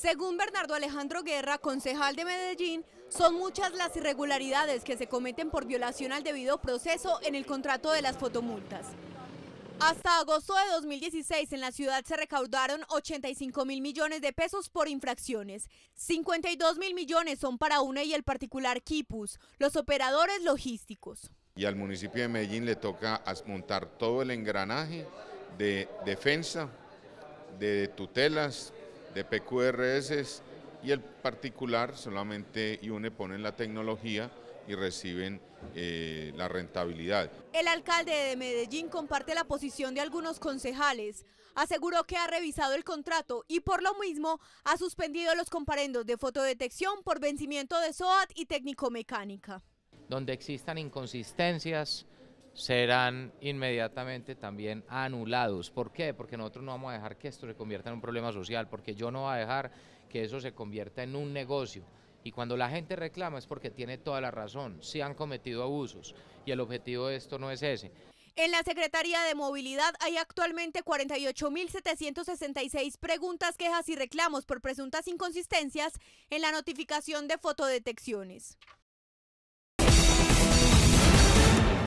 Según Bernardo Alejandro Guerra, concejal de Medellín, son muchas las irregularidades que se cometen por violación al debido proceso en el contrato de las fotomultas. Hasta agosto de 2016 en la ciudad se recaudaron 85 mil millones de pesos por infracciones. 52 mil millones son para UNE y el particular Kipus, los operadores logísticos. Y al municipio de Medellín le toca montar todo el engranaje de defensa, de tutelas, de PQRS y el particular solamente une, ponen la tecnología y reciben eh, la rentabilidad. El alcalde de Medellín comparte la posición de algunos concejales. Aseguró que ha revisado el contrato y por lo mismo ha suspendido los comparendos de fotodetección por vencimiento de SOAT y técnico mecánica. Donde existan inconsistencias, serán inmediatamente también anulados. ¿Por qué? Porque nosotros no vamos a dejar que esto se convierta en un problema social, porque yo no voy a dejar que eso se convierta en un negocio. Y cuando la gente reclama es porque tiene toda la razón, si han cometido abusos y el objetivo de esto no es ese. En la Secretaría de Movilidad hay actualmente 48.766 preguntas, quejas y reclamos por presuntas inconsistencias en la notificación de fotodetecciones.